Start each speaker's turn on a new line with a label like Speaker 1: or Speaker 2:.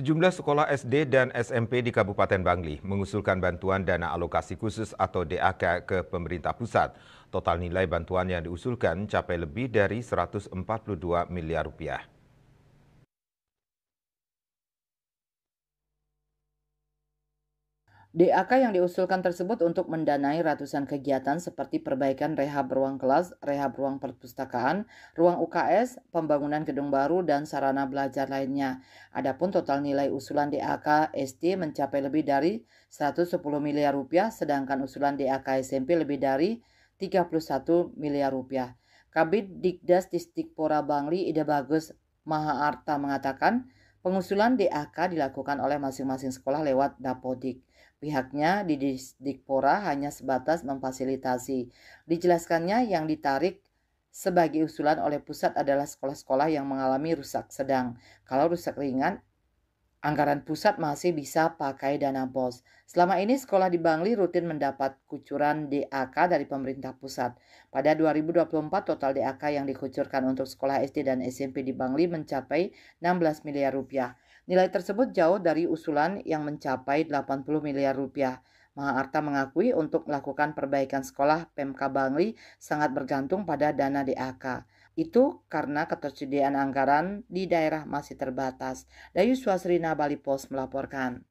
Speaker 1: Sejumlah sekolah SD dan SMP di Kabupaten Bangli mengusulkan bantuan dana alokasi khusus atau DAK ke pemerintah pusat. Total nilai bantuan yang diusulkan capai lebih dari 142 miliar rupiah.
Speaker 2: DAK yang diusulkan tersebut untuk mendanai ratusan kegiatan seperti perbaikan rehab ruang kelas, rehab ruang perpustakaan, ruang UKS, pembangunan gedung baru, dan sarana belajar lainnya. Adapun total nilai usulan DAK SD mencapai lebih dari 110 miliar rupiah, sedangkan usulan DAK SMP lebih dari 31 miliar rupiah. Kabit Dikdas Distikpora Bangli Ida Bagus Maha Arta mengatakan, pengusulan DAK dilakukan oleh masing-masing sekolah lewat Dapodik. Pihaknya di Dikpora hanya sebatas memfasilitasi. Dijelaskannya yang ditarik sebagai usulan oleh pusat adalah sekolah-sekolah yang mengalami rusak sedang. Kalau rusak ringan Anggaran pusat masih bisa pakai dana BOS. Selama ini sekolah di Bangli rutin mendapat kucuran DAK dari pemerintah pusat. Pada 2024 total DAK yang dikucurkan untuk sekolah SD dan SMP di Bangli mencapai 16 miliar rupiah. Nilai tersebut jauh dari usulan yang mencapai 80 miliar rupiah. Arta mengakui untuk melakukan perbaikan sekolah Pemka Bangli sangat bergantung pada dana DAK. Itu karena ketersediaan anggaran di daerah masih terbatas. Dayu Swasrina Bali Post melaporkan.